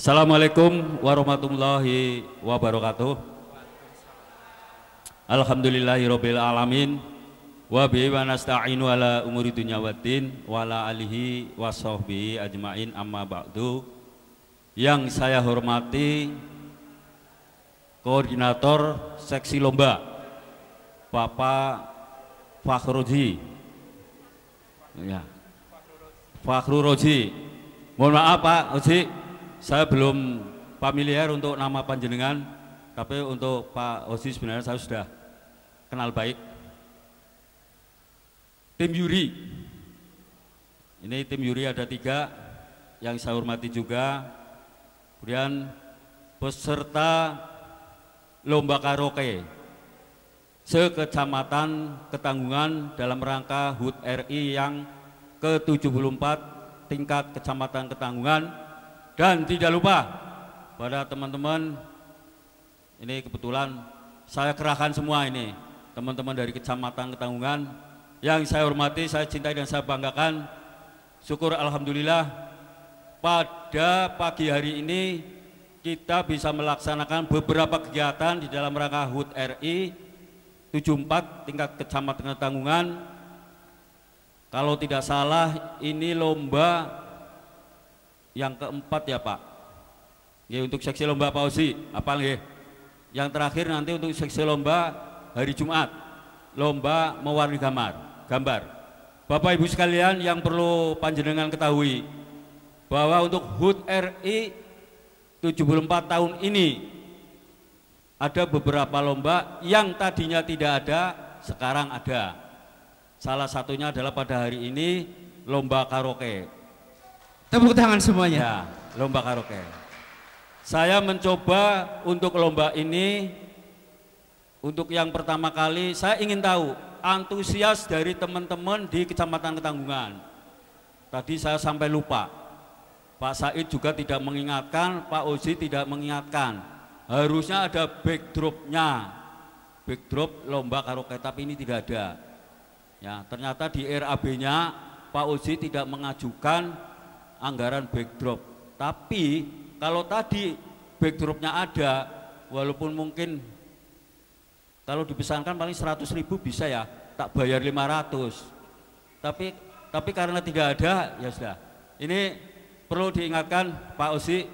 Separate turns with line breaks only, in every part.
Assalamualaikum warahmatullahi wabarakatuh. Alhamdulillahirabbil alamin wa bihi wa nasta'inu ala umuri dunya waddin wa ala alihi ajmain amma ba'du. Yang saya hormati Koordinator Seksi Lomba Bapak Fakhruji ya. Fakhruji Mohon maaf Pak Uji saya belum familiar untuk nama panjenengan, tapi untuk Pak Osi sebenarnya saya sudah kenal baik. Tim Yuri, ini tim Yuri ada tiga yang saya hormati juga. Kemudian peserta lomba karaoke sekecamatan Ketanggungan dalam rangka HUT RI yang ke-74 tingkat kecamatan Ketanggungan dan tidak lupa pada teman-teman, ini kebetulan saya kerahkan semua ini, teman-teman dari Kecamatan Ketanggungan, yang saya hormati, saya cintai dan saya banggakan, syukur Alhamdulillah, pada pagi hari ini kita bisa melaksanakan beberapa kegiatan di dalam rangka HUT RI 74 tingkat kecamatan Ketanggungan kalau tidak salah ini lomba yang keempat ya Pak ya untuk seksi lomba pausi apa lagi yang terakhir nanti untuk seksi lomba hari Jumat lomba mewarni gambar gambar Bapak Ibu sekalian yang perlu panjenengan ketahui bahwa untuk HUT RI 74 tahun ini ada beberapa lomba yang tadinya tidak ada sekarang ada salah satunya adalah pada hari ini lomba karaoke Tepuk tangan semuanya. Ya, lomba karaoke. Saya mencoba untuk lomba ini untuk yang pertama kali saya ingin tahu antusias dari teman-teman di Kecamatan Ketanggungan. Tadi saya sampai lupa. Pak Said juga tidak mengingatkan, Pak Ozi tidak mengingatkan. Harusnya ada backdropnya, backdrop lomba karaoke tapi ini tidak ada. Ya, ternyata di RAB-nya Pak Ozi tidak mengajukan anggaran backdrop. Tapi kalau tadi backdropnya ada, walaupun mungkin kalau dipesankan paling 100 ribu bisa ya, tak bayar 500. Tapi tapi karena tidak ada, ya sudah. Ini perlu diingatkan Pak Osi,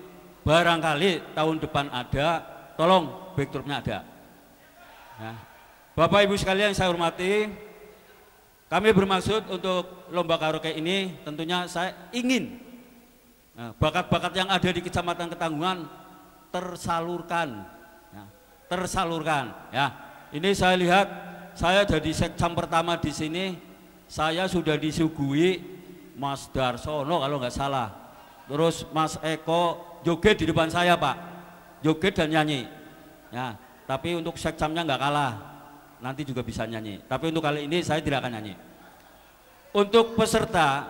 barangkali tahun depan ada, tolong backdropnya ada. Nah, Bapak Ibu sekalian yang saya hormati, kami bermaksud untuk lomba karaoke ini tentunya saya ingin Nah, bakat-bakat yang ada di Kecamatan Ketanggungan tersalurkan, ya, tersalurkan. Ya, ini saya lihat saya jadi sekcam pertama di sini, saya sudah disuguhi Mas Darsono kalau nggak salah, terus Mas Eko joget di depan saya Pak, joget dan nyanyi. Ya, tapi untuk sekcamnya nggak kalah, nanti juga bisa nyanyi. Tapi untuk kali ini saya tidak akan nyanyi. Untuk peserta,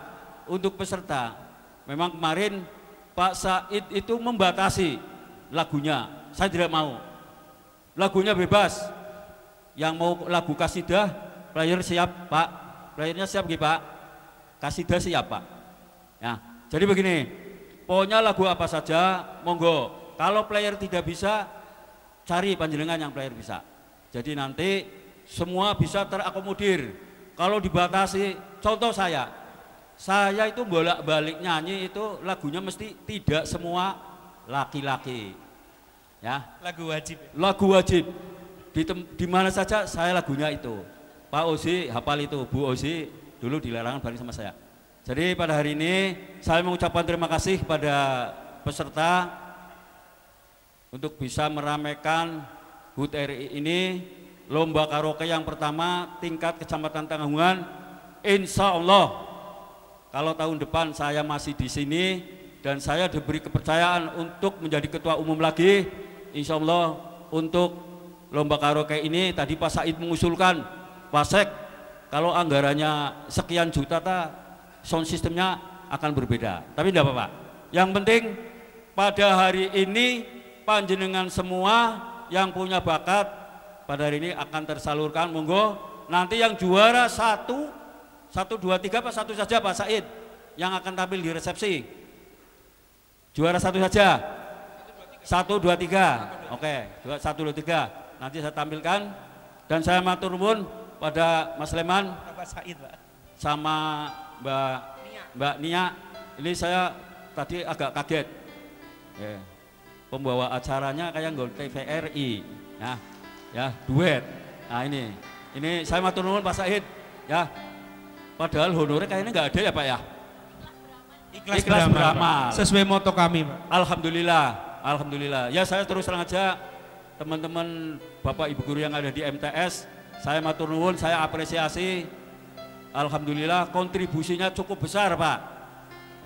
untuk peserta memang kemarin Pak Said itu membatasi lagunya saya tidak mau lagunya bebas yang mau lagu kasidah player siap Pak playernya siap gih Pak kasidah siap Pak ya jadi begini pokoknya lagu apa saja monggo kalau player tidak bisa cari panjenengan yang player bisa jadi nanti semua bisa terakomodir kalau dibatasi contoh saya saya itu bolak-balik nyanyi itu lagunya mesti tidak semua laki-laki. Ya. Lagu wajib. Lagu wajib. Di, di mana saja saya lagunya itu. Pak Ozi hafal itu, Bu Ozi dulu dilarang bareng sama saya. Jadi pada hari ini saya mengucapkan terima kasih pada peserta untuk bisa meramaikan HUT RI ini lomba karaoke yang pertama tingkat kecamatan Tangahungan. insya Allah kalau tahun depan saya masih di sini dan saya diberi kepercayaan untuk menjadi ketua umum lagi, insya Allah untuk lomba karaoke ini tadi Pak Said mengusulkan Pasek kalau anggarannya sekian juta ta sound sistemnya akan berbeda. Tapi tidak apa-apa. Yang penting pada hari ini panjenengan semua yang punya bakat pada hari ini akan tersalurkan monggo nanti yang juara satu satu, dua, tiga, apa satu saja Pak Said yang akan tampil di resepsi? Juara satu saja. Satu, dua, tiga. Oke, okay. satu, dua, tiga. Nanti saya tampilkan dan saya matur pun pada Mas Leman. Sama Mbak Nia. Mbak Nia. Ini saya tadi agak kaget. Yeah. Pembawa acaranya kayak Gol TVRI. Nah, ya, ya duet. Nah ini, ini saya matur pun Pak Said. Ya, Padahal honornya kayaknya nggak ada ya Pak ya? Ikhlas, Ikhlas beramal. beramal. Sesuai moto kami Pak. Alhamdulillah, Alhamdulillah. Ya saya terus terang aja teman-teman Bapak Ibu Guru yang ada di MTS, saya matur nuwun, saya apresiasi. Alhamdulillah kontribusinya cukup besar Pak.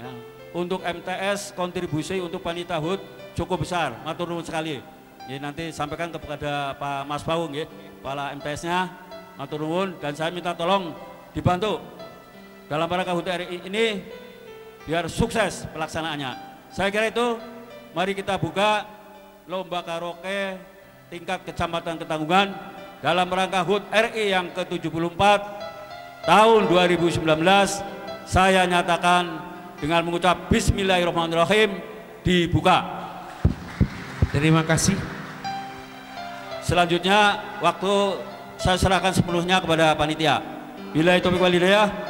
Ya. Untuk MTS kontribusi untuk Panita HUT cukup besar, matur nuwun sekali. Ya, nanti sampaikan kepada Pak Mas Baung ya, kepala MTS-nya, matur nuwun dan saya minta tolong dibantu dalam rangka HUT ri ini biar sukses pelaksanaannya. Saya kira itu mari kita buka lomba karaoke tingkat kecamatan ketanggungan dalam rangka HUT RI yang ke-74 tahun 2019 saya nyatakan dengan mengucap bismillahirrahmanirrahim dibuka. Terima kasih. Selanjutnya waktu saya serahkan sepenuhnya kepada panitia. Bila itu wal hidayah.